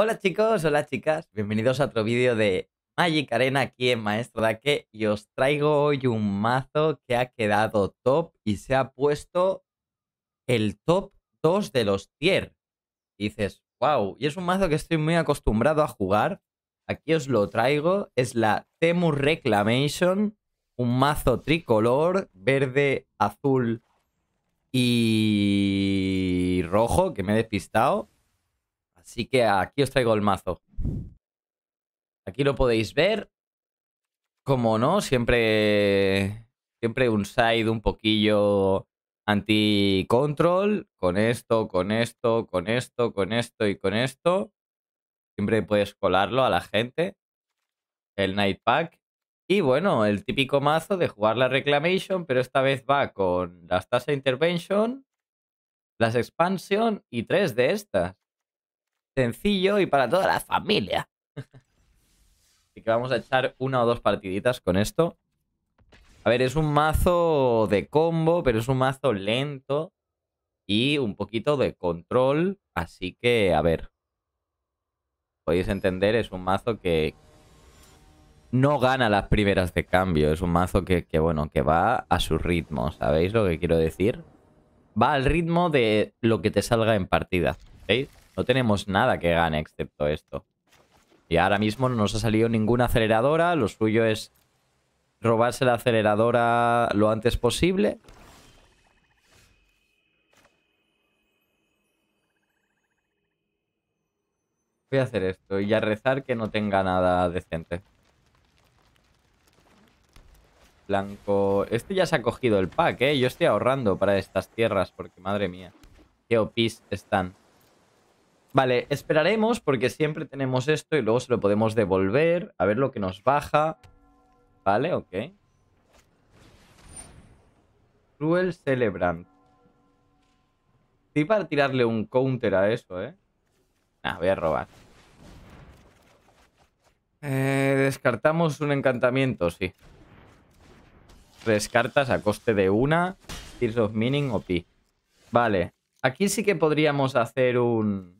Hola chicos, hola chicas, bienvenidos a otro vídeo de Magic Arena aquí en Maestro Daque y os traigo hoy un mazo que ha quedado top y se ha puesto el top 2 de los tier. dices, wow, y es un mazo que estoy muy acostumbrado a jugar. Aquí os lo traigo, es la Temu Reclamation, un mazo tricolor, verde, azul y rojo, que me he despistado Así que aquí os traigo el mazo. Aquí lo podéis ver. Como no, siempre, siempre un side un poquillo anti-control. Con esto, con esto, con esto, con esto y con esto. Siempre puedes colarlo a la gente. El Night Pack. Y bueno, el típico mazo de jugar la Reclamation, pero esta vez va con las tasas Intervention, las Expansion y tres de estas sencillo y para toda la familia. Así que vamos a echar una o dos partiditas con esto. A ver, es un mazo de combo, pero es un mazo lento y un poquito de control. Así que, a ver. Podéis entender, es un mazo que no gana las primeras de cambio. Es un mazo que, que bueno, que va a su ritmo. ¿Sabéis lo que quiero decir? Va al ritmo de lo que te salga en partida. ¿Veis? No tenemos nada que gane excepto esto. Y ahora mismo no nos ha salido ninguna aceleradora. Lo suyo es robarse la aceleradora lo antes posible. Voy a hacer esto y a rezar que no tenga nada decente. Blanco... Este ya se ha cogido el pack, ¿eh? Yo estoy ahorrando para estas tierras porque, madre mía, qué opis están. Vale, esperaremos porque siempre tenemos esto y luego se lo podemos devolver. A ver lo que nos baja. Vale, ok. Cruel Celebrant. Sí para tirarle un counter a eso, ¿eh? Nah, voy a robar. Eh, descartamos un encantamiento, sí. Tres cartas a coste de una. Tears of Meaning o Pi. Vale. Aquí sí que podríamos hacer un...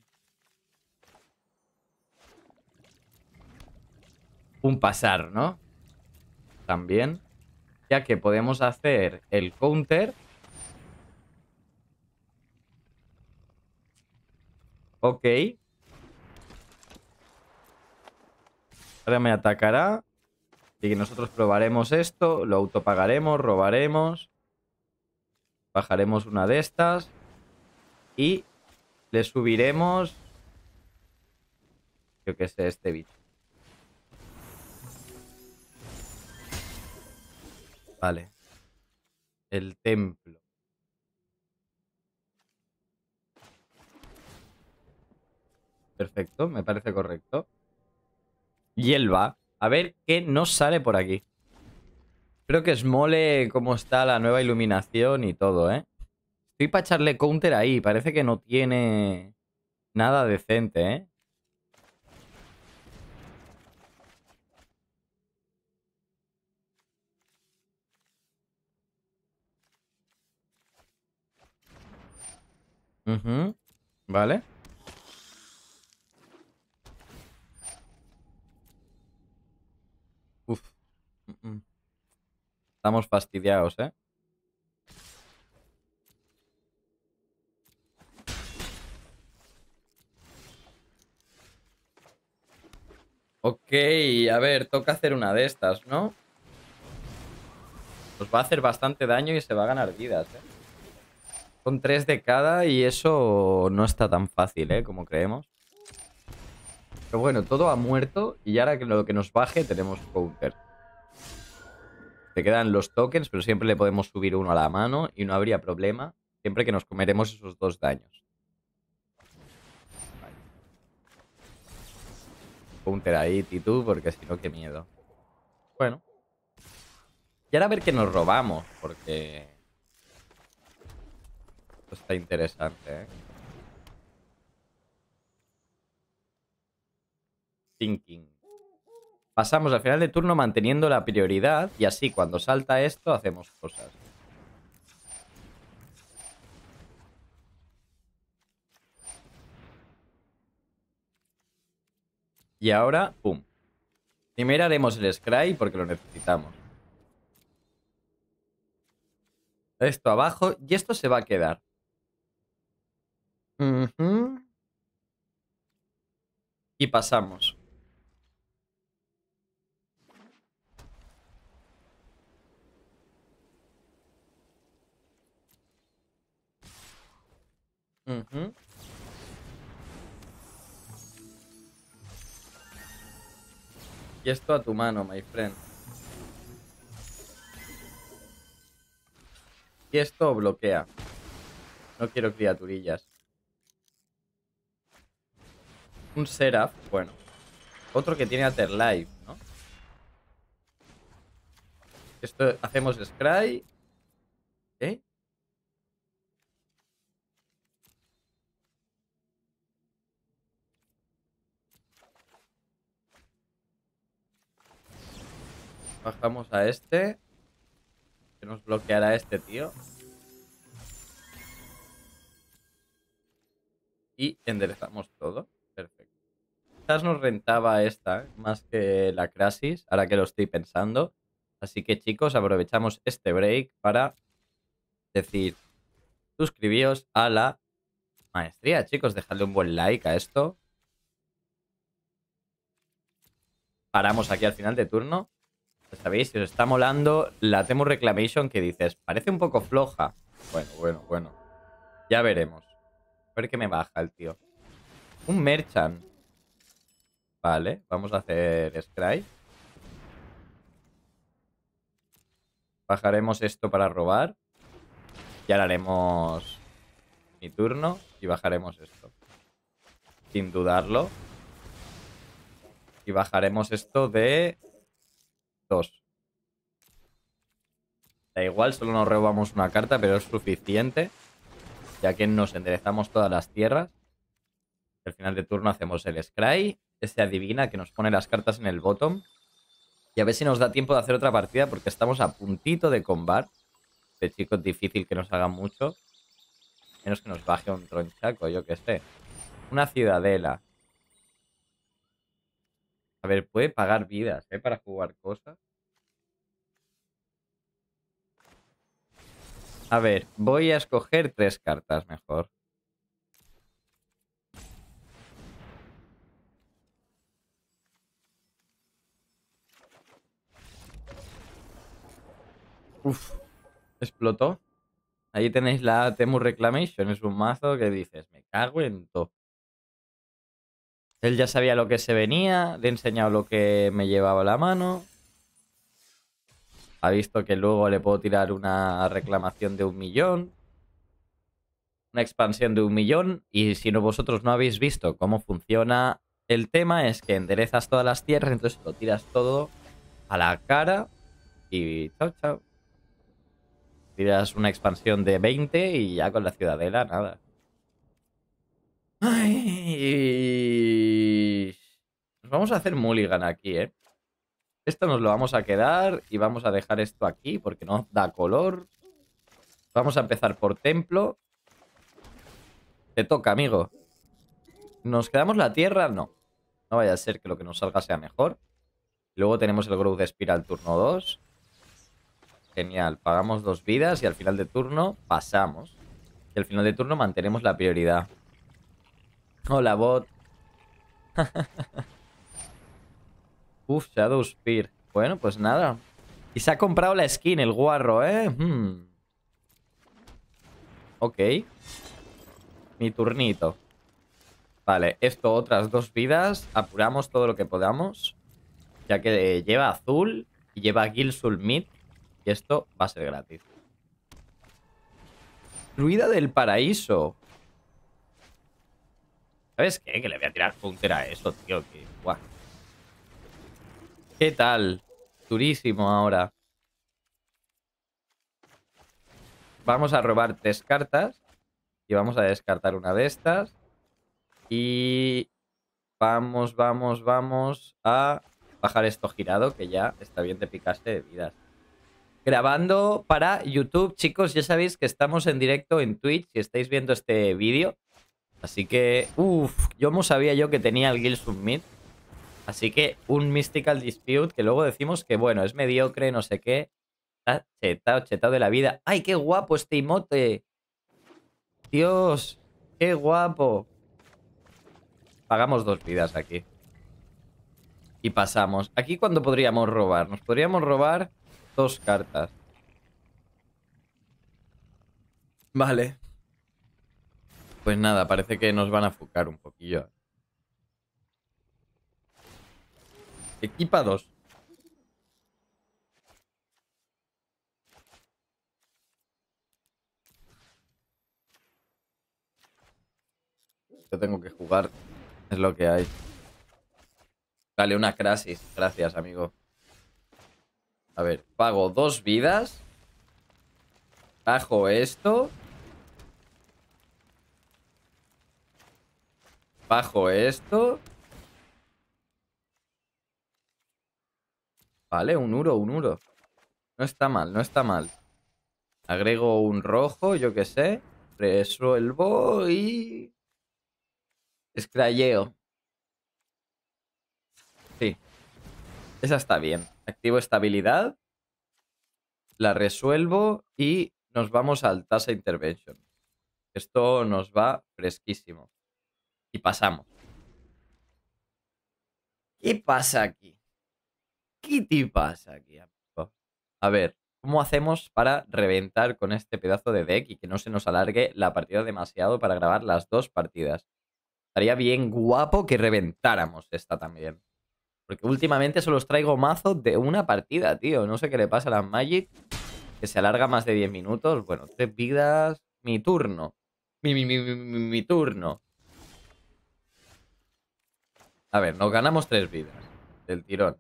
un pasar, ¿no? También. Ya que podemos hacer el counter. Ok. Ahora me atacará. Y nosotros probaremos esto. Lo autopagaremos, robaremos. Bajaremos una de estas. Y le subiremos... Yo que sé, este bicho. Vale. El templo. Perfecto, me parece correcto. Y el va. A ver qué nos sale por aquí. Creo que es mole cómo está la nueva iluminación y todo, ¿eh? Estoy para echarle counter ahí. Parece que no tiene nada decente, ¿eh? Uh Vale. Uf. Estamos fastidiados, ¿eh? Ok, a ver, toca hacer una de estas, ¿no? Nos va a hacer bastante daño y se va a ganar vidas, ¿eh? Son tres de cada y eso no está tan fácil, ¿eh? Como creemos. Pero bueno, todo ha muerto y ahora que lo que nos baje tenemos counter. Se quedan los tokens, pero siempre le podemos subir uno a la mano y no habría problema siempre que nos comeremos esos dos daños. Counter ahí, Titu, porque si no, qué miedo. Bueno. Y ahora a ver qué nos robamos, porque... Esto está interesante, ¿eh? Thinking. Pasamos al final de turno manteniendo la prioridad y así cuando salta esto hacemos cosas. Y ahora, pum. Primero haremos el Scry porque lo necesitamos. Esto abajo y esto se va a quedar. Y pasamos. Y esto a tu mano, my friend. Y esto bloquea. No quiero criaturillas. Un Seraph, bueno. Otro que tiene Life, ¿no? Esto hacemos Scry. ¿Eh? Bajamos a este. Que nos bloqueará este tío. Y enderezamos todo quizás nos rentaba esta más que la Crasis, ahora que lo estoy pensando. Así que chicos, aprovechamos este break para decir, suscribíos a la maestría, chicos, dejadle un buen like a esto. Paramos aquí al final de turno. sabéis, si os está molando la Temu Reclamation que dices, parece un poco floja. Bueno, bueno, bueno. Ya veremos. A ver qué me baja el tío. Un merchant. Vale, vamos a hacer Scry. Bajaremos esto para robar. Y ahora haremos mi turno y bajaremos esto. Sin dudarlo. Y bajaremos esto de 2. Da igual, solo nos robamos una carta, pero es suficiente. Ya que nos enderezamos todas las tierras. Al final de turno hacemos el Scry, este adivina que nos pone las cartas en el bottom. Y a ver si nos da tiempo de hacer otra partida porque estamos a puntito de combat. de este chico es difícil que nos haga mucho. Menos que nos baje un tronchaco, yo que sé. Una ciudadela. A ver, puede pagar vidas, ¿eh? Para jugar cosas. A ver, voy a escoger tres cartas mejor. Uf, explotó. Ahí tenéis la Temu Reclamation. Es un mazo que dices, me cago en todo. Él ya sabía lo que se venía, le he enseñado lo que me llevaba la mano. Ha visto que luego le puedo tirar una reclamación de un millón. Una expansión de un millón. Y si no, vosotros no habéis visto cómo funciona el tema, es que enderezas todas las tierras, entonces lo tiras todo a la cara. Y chao, chao. Tiras una expansión de 20 y ya con la ciudadela, nada. Nos vamos a hacer mulligan aquí, ¿eh? Esto nos lo vamos a quedar y vamos a dejar esto aquí porque no da color. Vamos a empezar por templo. Te toca, amigo. ¿Nos quedamos la tierra? No. No vaya a ser que lo que nos salga sea mejor. Luego tenemos el Growth de espiral turno 2. Genial, pagamos dos vidas y al final de turno pasamos. Y al final de turno mantenemos la prioridad. Hola, bot. Uf, Shadow Spear. Bueno, pues nada. Y se ha comprado la skin, el guarro, ¿eh? Hmm. Ok. Mi turnito. Vale, esto otras dos vidas. Apuramos todo lo que podamos. Ya que lleva azul y lleva sul Mid esto va a ser gratis. Ruida del paraíso. ¿Sabes qué? Que le voy a tirar puntera a eso, tío. Que, guau. ¿Qué tal? Durísimo ahora. Vamos a robar tres cartas. Y vamos a descartar una de estas. Y vamos, vamos, vamos a bajar esto girado, que ya está bien te picaste de vidas grabando para YouTube. Chicos, ya sabéis que estamos en directo en Twitch si estáis viendo este vídeo. Así que, uff, yo no sabía yo que tenía el Guild Submit. Así que un Mystical Dispute que luego decimos que, bueno, es mediocre, no sé qué. Está chetado, chetado de la vida. ¡Ay, qué guapo este emote! ¡Dios! ¡Qué guapo! Pagamos dos vidas aquí. Y pasamos. ¿Aquí cuándo podríamos robar? Nos podríamos robar dos cartas. Vale. Pues nada, parece que nos van a focar un poquillo. Equipa dos. Yo tengo que jugar. Es lo que hay. Vale, una crasis. Gracias, amigo. A ver, pago dos vidas. Bajo esto. Bajo esto. Vale, un uro, un uro. No está mal, no está mal. Agrego un rojo, yo qué sé. Resuelvo y... Escrayeo. Esa está bien. Activo estabilidad. La resuelvo y nos vamos al tasa intervention. Esto nos va fresquísimo. Y pasamos. ¿Qué pasa aquí? ¿Qué te pasa aquí, A ver, ¿cómo hacemos para reventar con este pedazo de deck y que no se nos alargue la partida demasiado para grabar las dos partidas? Estaría bien guapo que reventáramos esta también. Porque últimamente solo os traigo mazos de una partida, tío. No sé qué le pasa a la Magic. Que se alarga más de 10 minutos. Bueno, tres vidas. Mi turno. Mi, mi, mi, mi turno. A ver, nos ganamos tres vidas. Del tirón.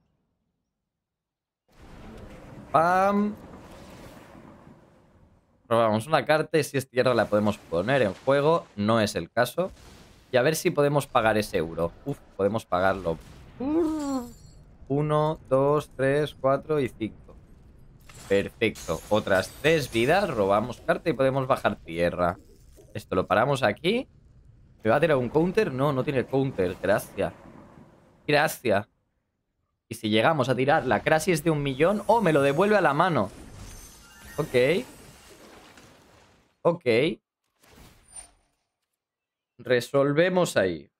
Pam. Probamos una carta y si es tierra la podemos poner en juego. No es el caso. Y a ver si podemos pagar ese euro. Uf, podemos pagarlo. Uno, 2, 3, cuatro y cinco. Perfecto. Otras tres vidas, robamos carta y podemos bajar tierra. Esto lo paramos aquí. ¿Me va a tirar un counter? No, no tiene counter. Gracias. Gracias. Y si llegamos a tirar la crisis de un millón... ¡Oh, me lo devuelve a la mano! Ok. Ok. Resolvemos ahí.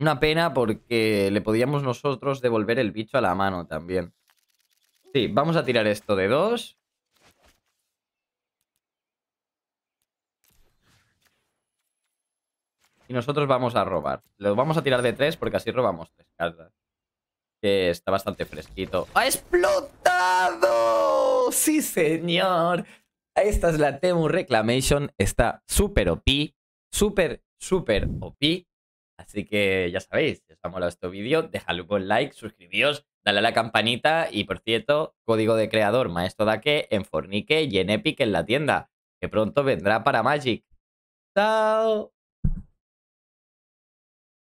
Una pena porque le podíamos nosotros devolver el bicho a la mano también. Sí, vamos a tirar esto de dos. Y nosotros vamos a robar. Lo vamos a tirar de tres porque así robamos tres cartas. Que está bastante fresquito. ¡Ha explotado! ¡Sí, señor! Esta es la Temu Reclamation. Está súper OP. Súper, súper OP. Así que ya sabéis, si os ha molado este vídeo, dejadle un buen like, suscribíos, dale a la campanita y por cierto, código de creador Maestro Daque en Fornique y en Epic en la tienda, que pronto vendrá para Magic. ¡Chao!